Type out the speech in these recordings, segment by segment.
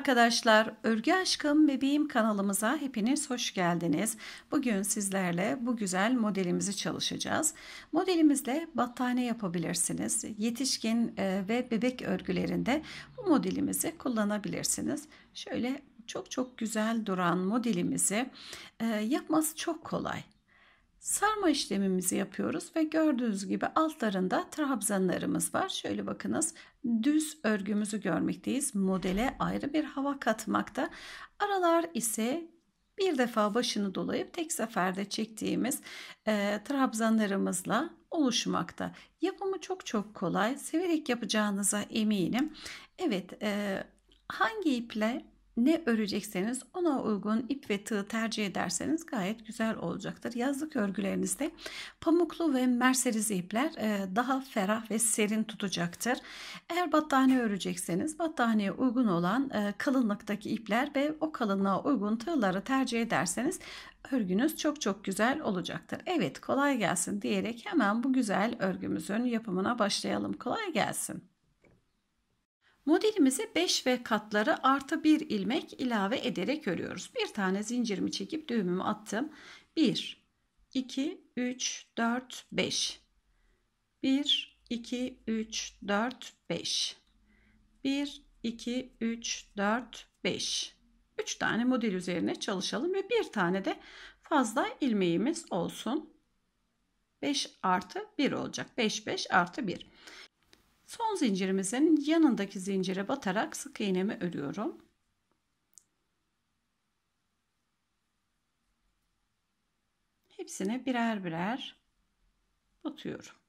arkadaşlar, Örgü Aşkım Bebeğim kanalımıza hepiniz hoş geldiniz. Bugün sizlerle bu güzel modelimizi çalışacağız. Modelimizle battaniye yapabilirsiniz. Yetişkin e, ve bebek örgülerinde bu modelimizi kullanabilirsiniz. Şöyle çok çok güzel duran modelimizi e, yapması çok kolay. Sarma işlemimizi yapıyoruz ve gördüğünüz gibi altlarında trabzanlarımız var. Şöyle bakınız düz örgümüzü görmekteyiz. Modele ayrı bir hava katmakta. Aralar ise bir defa başını dolayıp tek seferde çektiğimiz e, trabzanlarımızla oluşmakta. Yapımı çok çok kolay. Severek yapacağınıza eminim. Evet e, hangi iple ne örecekseniz ona uygun ip ve tığ tercih ederseniz gayet güzel olacaktır. Yazlık örgülerinizde pamuklu ve merserize ipler e, daha ferah ve serin tutacaktır. Eğer battaniye örecekseniz battaniye uygun olan e, kalınlıktaki ipler ve o kalınlığa uygun tığları tercih ederseniz örgünüz çok çok güzel olacaktır. Evet kolay gelsin diyerek hemen bu güzel örgümüzün yapımına başlayalım. Kolay gelsin. Modelimize 5 ve katları artı 1 ilmek ilave ederek örüyoruz. Bir tane zincirimi çekip düğümümü attım. 1, 2, 3, 4, 5. 1, 2, 3, 4, 5. 1, 2, 3, 4, 5. 3 tane model üzerine çalışalım ve bir tane de fazla ilmeğimiz olsun. 5 artı 1 olacak. 5, 5 artı 1. Son zincirimizin yanındaki zincire batarak sık iğnemi örüyorum. Hepsine birer birer batıyorum.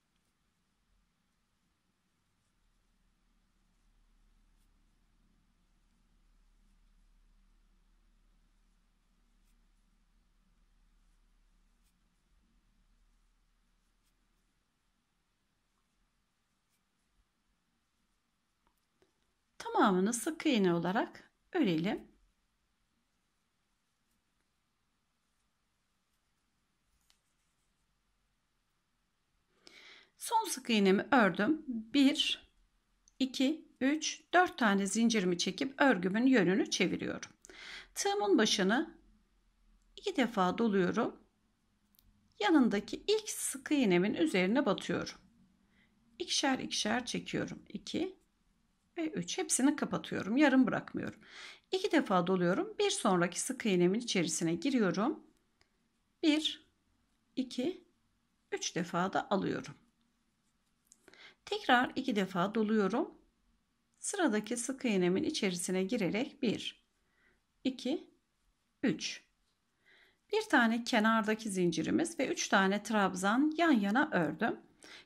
tamamını sık iğne olarak örelim. Son sık iğnemi ördüm. 1 2 3 4 tane zincirimi çekip örgümün yönünü çeviriyorum. Tığımın başını iki defa doluyorum. Yanındaki ilk sık iğnemin üzerine batıyorum. İkişer ikişer çekiyorum. 2 ve 3. Hepsini kapatıyorum. Yarım bırakmıyorum. 2 defa doluyorum. Bir sonraki sık iğnemin içerisine giriyorum. 1 2 3 defa da alıyorum. Tekrar 2 defa doluyorum. Sıradaki sık iğnemin içerisine girerek 1 2 3 bir tane kenardaki zincirimiz ve 3 tane trabzan yan yana ördüm.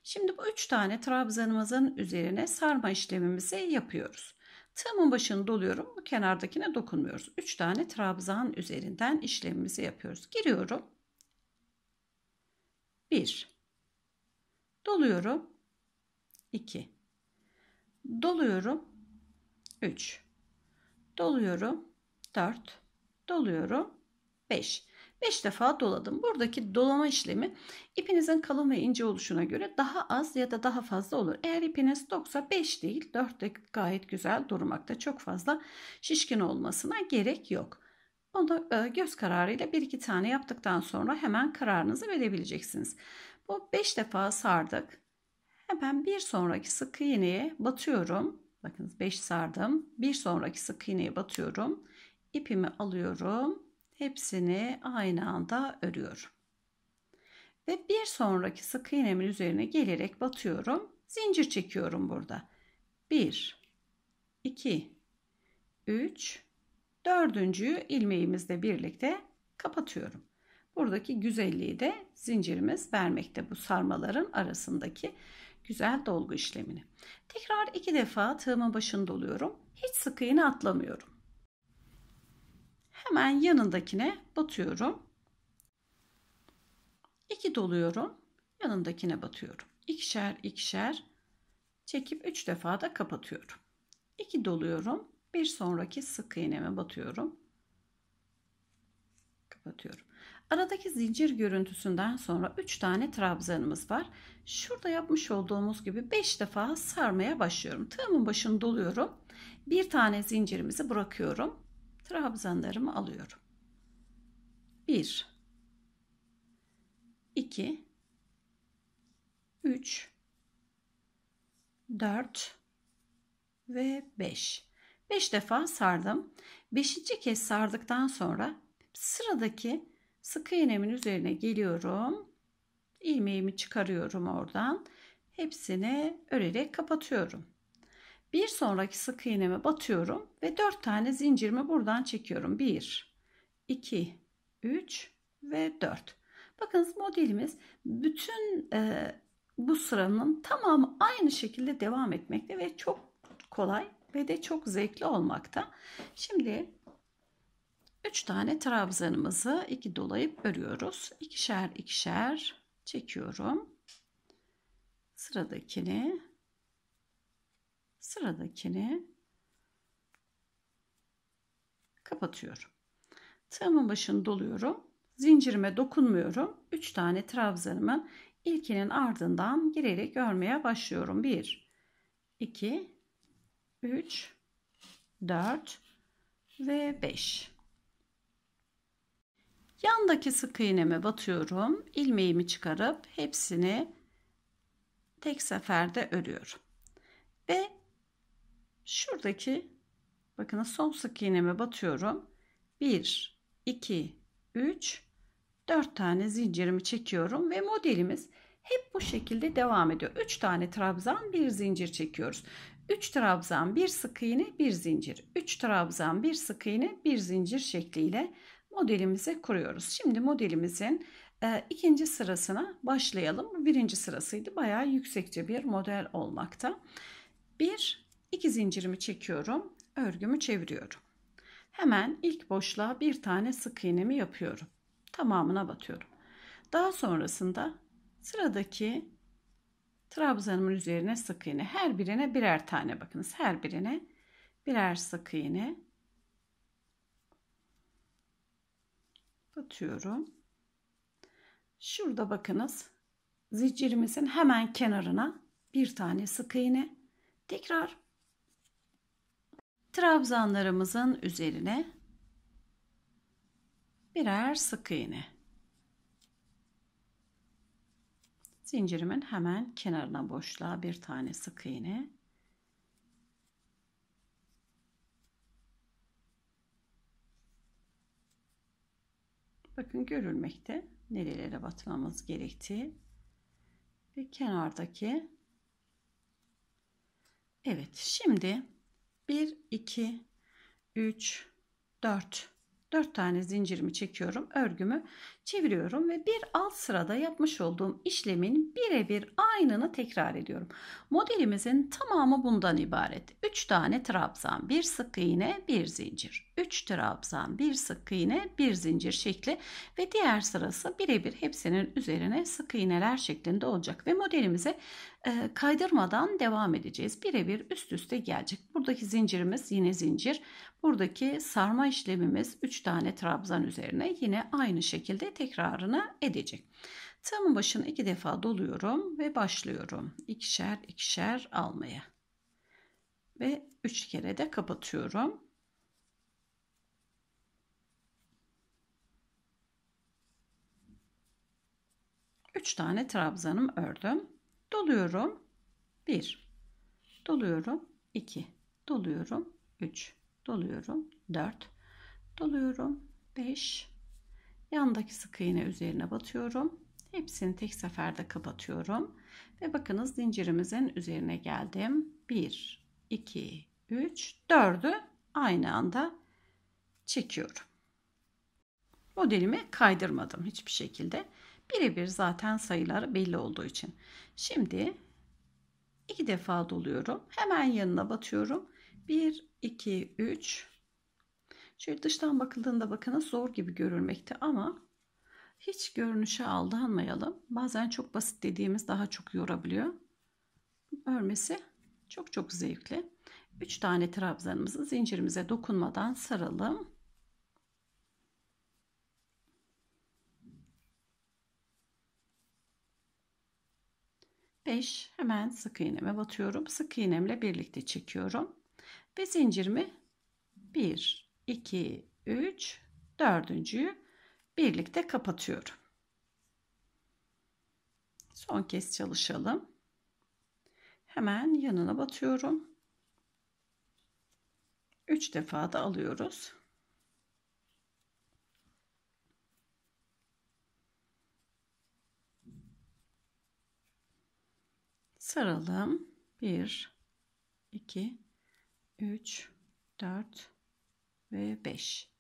Şimdi bu üç tane trabzanımızın üzerine sarma işlemimizi yapıyoruz. Tığımın başını doluyorum. Bu kenardakine dokunmuyoruz. 3 tane trabzan üzerinden işlemimizi yapıyoruz. Giriyorum. 1 Doluyorum. 2 Doluyorum. 3 Doluyorum. 4 Doluyorum. 5 5 defa doladım. Buradaki dolama işlemi ipinizin kalın ve ince oluşuna göre daha az ya da daha fazla olur. Eğer ipiniz doksa 5 değil 4 de gayet güzel durmakta. Çok fazla şişkin olmasına gerek yok. Onu da e, göz kararıyla bir iki tane yaptıktan sonra hemen kararınızı verebileceksiniz. Bu 5 defa sardık. Hemen bir sonraki sık iğneye batıyorum. Bakınız 5 sardım. Bir sonraki sık iğneye batıyorum. İpimi alıyorum hepsini aynı anda örüyorum. Ve bir sonraki sık iğnemin üzerine gelerek batıyorum. Zincir çekiyorum burada. 1 2 3 dördüncüyü ilmeğimizle birlikte kapatıyorum. Buradaki güzelliği de zincirimiz vermekte bu sarmaların arasındaki güzel dolgu işlemini. Tekrar iki defa tığımın başını doluyorum. Hiç sık iğne atlamıyorum. Hemen yanındakine batıyorum. 2 doluyorum. Yanındakine batıyorum. İkişer ikişer çekip 3 defa da kapatıyorum. 2 doluyorum. Bir sonraki sık iğneme batıyorum. Kapatıyorum. Aradaki zincir görüntüsünden sonra 3 tane trabzanımız var. Şurada yapmış olduğumuz gibi 5 defa sarmaya başlıyorum. Tığımın başını doluyorum. Bir tane zincirimizi bırakıyorum trabzanlarımı alıyorum. 1 2 3 4 ve 5. 5 defa sardım. 5. kez sardıktan sonra sıradaki sık iğnemin üzerine geliyorum. Ilmeğimi çıkarıyorum oradan. Hepsini örerek kapatıyorum. Bir sonraki sık iğneme batıyorum ve 4 tane zincirimi buradan çekiyorum. 1, 2, 3 ve 4. Bakınız modelimiz bütün e, bu sıranın tamamı aynı şekilde devam etmekte ve çok kolay ve de çok zevkli olmakta. Şimdi 3 tane trabzanımızı 2 dolayıp örüyoruz. ikişer ikişer çekiyorum. Sıradakini sıradakini kapatıyorum. Tığımın başını doluyorum. Zincirime dokunmuyorum. 3 tane trabzanımın ilkinin ardından girerek örmeye başlıyorum. 1 2 3 4 ve 5 Yandaki sık iğneme batıyorum. ilmeğimi çıkarıp hepsini tek seferde örüyorum. Ve şuradaki bakın son sık iğneme batıyorum. 1, 2, 3, 4 tane zincirimi çekiyorum ve modelimiz hep bu şekilde devam ediyor. 3 tane trabzan, bir zincir çekiyoruz. 3 trabzan, bir sık iğne, bir zincir. 3 trabzan, bir sık iğne, bir zincir şekliyle modelimizi kuruyoruz. Şimdi modelimizin e, ikinci sırasına başlayalım. Birinci sırasıydı. Bayağı yüksekçe bir model olmakta. 1 2 zincirimi çekiyorum. Örgümü çeviriyorum. Hemen ilk boşluğa bir tane sık iğnemi yapıyorum. Tamamına batıyorum. Daha sonrasında sıradaki trabzanımın üzerine sık iğne. Her birine birer tane bakınız. Her birine birer sık iğne batıyorum. Şurada bakınız zincirimizin hemen kenarına bir tane sık iğne. Tekrar trabzanlarımızın üzerine birer sık iğne. Zincirimin hemen kenarına boşluğa bir tane sık iğne. Bakın görülmekte nerelere batmamız gerektiği ve kenardaki Evet şimdi 1 2 3 4 4 tane zincirimi çekiyorum örgümü çeviriyorum ve bir alt sırada yapmış olduğum işlemin birebir aynını tekrar ediyorum modelimizin tamamı bundan ibaret 3 tane trabzan bir sık iğne bir zincir 3 trabzan, 1 sık iğne, 1 zincir şekli ve diğer sırası birebir hepsinin üzerine sık iğneler şeklinde olacak ve modelimize e, kaydırmadan devam edeceğiz. Birebir üst üste gelecek. Buradaki zincirimiz yine zincir. Buradaki sarma işlemimiz 3 tane trabzan üzerine yine aynı şekilde tekrarını edecek. Tığımın başını iki defa doluyorum ve başlıyorum. İkişer ikişer almaya. Ve üç kere de kapatıyorum. 3 tane trabzanım ördüm. Doluyorum. 1. Doluyorum. 2. Doluyorum. 3. Doluyorum. 4. Doluyorum. 5. Yandaki sık iğne üzerine batıyorum. Hepsini tek seferde kapatıyorum. Ve bakınız zincirimizin üzerine geldim. 1, 2, 3, 4'ü aynı anda çekiyorum. Modelimi kaydırmadım hiçbir şekilde. Birebir zaten sayılar belli olduğu için. Şimdi iki defa doluyorum. Hemen yanına batıyorum. 1, 2, 3. Şöyle dıştan bakıldığında bakın, zor gibi görülmekte ama hiç görünüşe aldanmayalım. Bazen çok basit dediğimiz daha çok yorabiliyor. Örmesi çok çok zevkli. 3 tane trabzanımızı zincirimize dokunmadan saralım. 5 hemen sık iğneme batıyorum. Sık iğnemle birlikte çekiyorum. Ve zincirimi 1, 2, 3, dördüncüyü birlikte kapatıyorum. Son kez çalışalım. Hemen yanına batıyorum. 3 defa da alıyoruz. saralım. 1, 2, 3, 4 ve 5.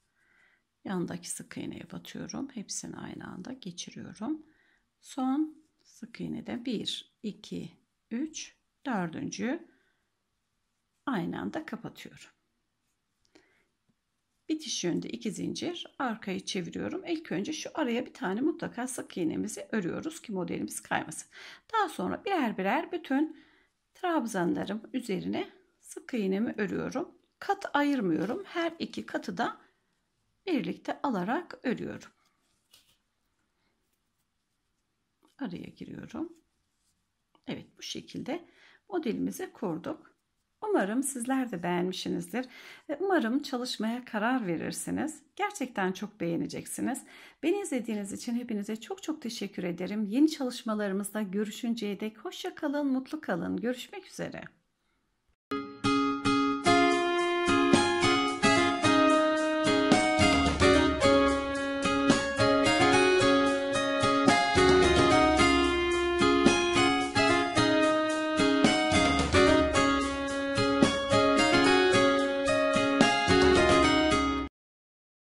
Yandaki sık iğneye batıyorum. Hepsini aynı anda geçiriyorum. Son sık iğne de 1, 2, 3, 4. aynı anda kapatıyorum bitiş yönde iki zincir arkayı çeviriyorum. İlk önce şu araya bir tane mutlaka sık iğnemizi örüyoruz ki modelimiz kaymasın. Daha sonra birer birer bütün trabzanlarım üzerine sık iğnemi örüyorum. Kat ayırmıyorum. Her iki katı da birlikte alarak örüyorum. Araya giriyorum. Evet bu şekilde modelimizi kurduk. Umarım sizler de beğenmişsinizdir ve umarım çalışmaya karar verirsiniz. Gerçekten çok beğeneceksiniz. Beni izlediğiniz için hepinize çok çok teşekkür ederim. Yeni çalışmalarımızda görüşünceye dek hoşça kalın, mutlu kalın. Görüşmek üzere.